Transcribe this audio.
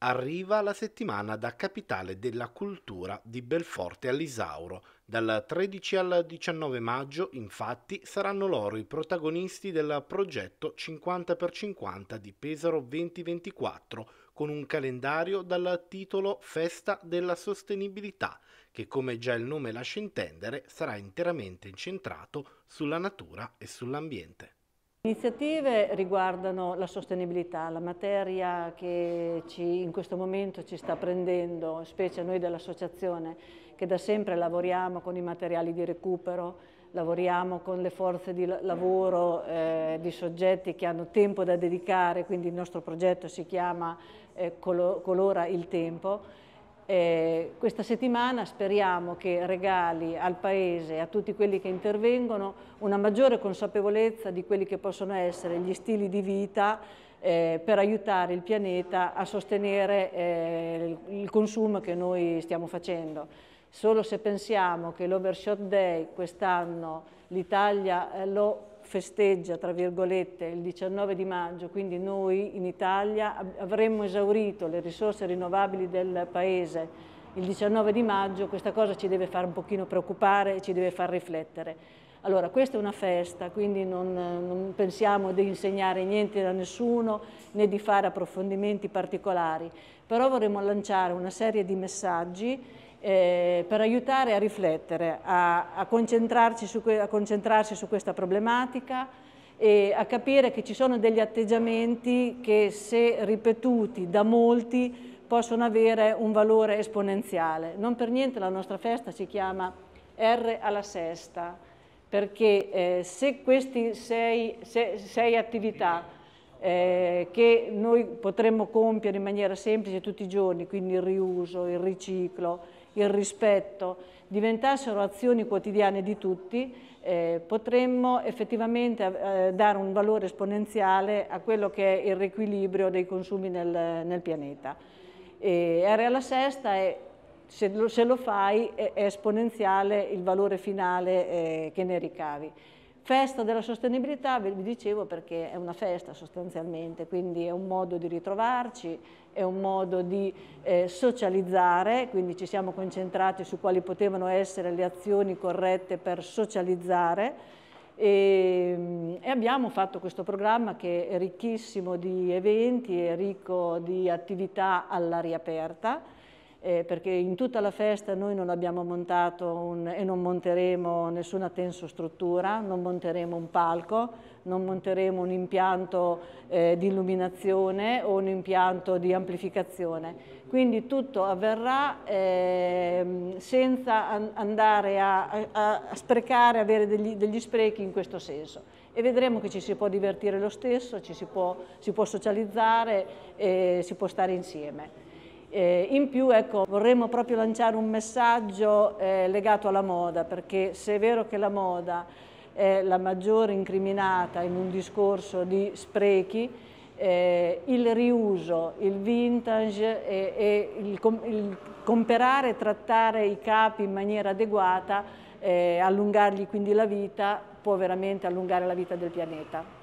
Arriva la settimana da capitale della cultura di Belforte all'Isauro. Dal 13 al 19 maggio, infatti, saranno loro i protagonisti del progetto 50x50 di Pesaro 2024, con un calendario dal titolo Festa della Sostenibilità, che come già il nome lascia intendere sarà interamente incentrato sulla natura e sull'ambiente. Le iniziative riguardano la sostenibilità, la materia che ci, in questo momento ci sta prendendo, specie noi dell'associazione, che da sempre lavoriamo con i materiali di recupero, lavoriamo con le forze di lavoro eh, di soggetti che hanno tempo da dedicare, quindi il nostro progetto si chiama eh, Colora il tempo eh, questa settimana speriamo che regali al Paese e a tutti quelli che intervengono una maggiore consapevolezza di quelli che possono essere gli stili di vita eh, per aiutare il pianeta a sostenere eh, il consumo che noi stiamo facendo. Solo se pensiamo che l'Overshot Day quest'anno l'Italia eh, lo festeggia, tra virgolette, il 19 di maggio, quindi noi in Italia avremmo esaurito le risorse rinnovabili del Paese il 19 di maggio, questa cosa ci deve far un pochino preoccupare e ci deve far riflettere. Allora, questa è una festa, quindi non, non, pensiamo di insegnare niente da nessuno né di fare approfondimenti particolari, però vorremmo lanciare una serie di messaggi eh, per aiutare a riflettere, a, a, concentrarci su, a concentrarsi su questa problematica, e a capire che ci sono degli atteggiamenti che se ripetuti da molti possono avere un valore esponenziale. Non per niente la nostra festa si chiama R alla sesta, perché eh, se queste sei, sei, sei attività eh, che noi potremmo compiere in maniera semplice tutti i giorni, quindi il riuso, il riciclo, il rispetto, diventassero azioni quotidiane di tutti, eh, potremmo effettivamente eh, dare un valore esponenziale a quello che è il riequilibrio dei consumi nel, nel pianeta. E Area La Sesta è se lo, se lo fai è, è, esponenziale il valore finale eh, che ne ricavi. Festa della sostenibilità, vi dicevo perché è una festa sostanzialmente, quindi è un modo di ritrovarci, è un modo di eh, socializzare, quindi ci siamo concentrati su quali potevano essere le azioni corrette per socializzare e, ehm, e abbiamo fatto questo programma che è ricchissimo di eventi, è ricco di attività all'aria aperta eh, perché in tutta la festa noi non abbiamo montato un, e non monteremo nessuna tensostruttura, non monteremo un palco, non monteremo un impianto eh, di illuminazione o un impianto di amplificazione. Quindi tutto avverrà eh, senza an andare a, a, a, sprecare, avere degli, degli sprechi in questo senso e vedremo che ci si può divertire lo stesso, ci si può, si può socializzare e eh, si può stare insieme. Eh, in più ecco, vorremmo proprio lanciare un messaggio eh, legato alla moda, perché se è vero che la moda è la maggiore incriminata in un discorso di sprechi, eh, il riuso, il vintage e, e il, com il, comprare e trattare i capi in maniera adeguata, eh, allungargli quindi la vita, può veramente allungare la vita del pianeta.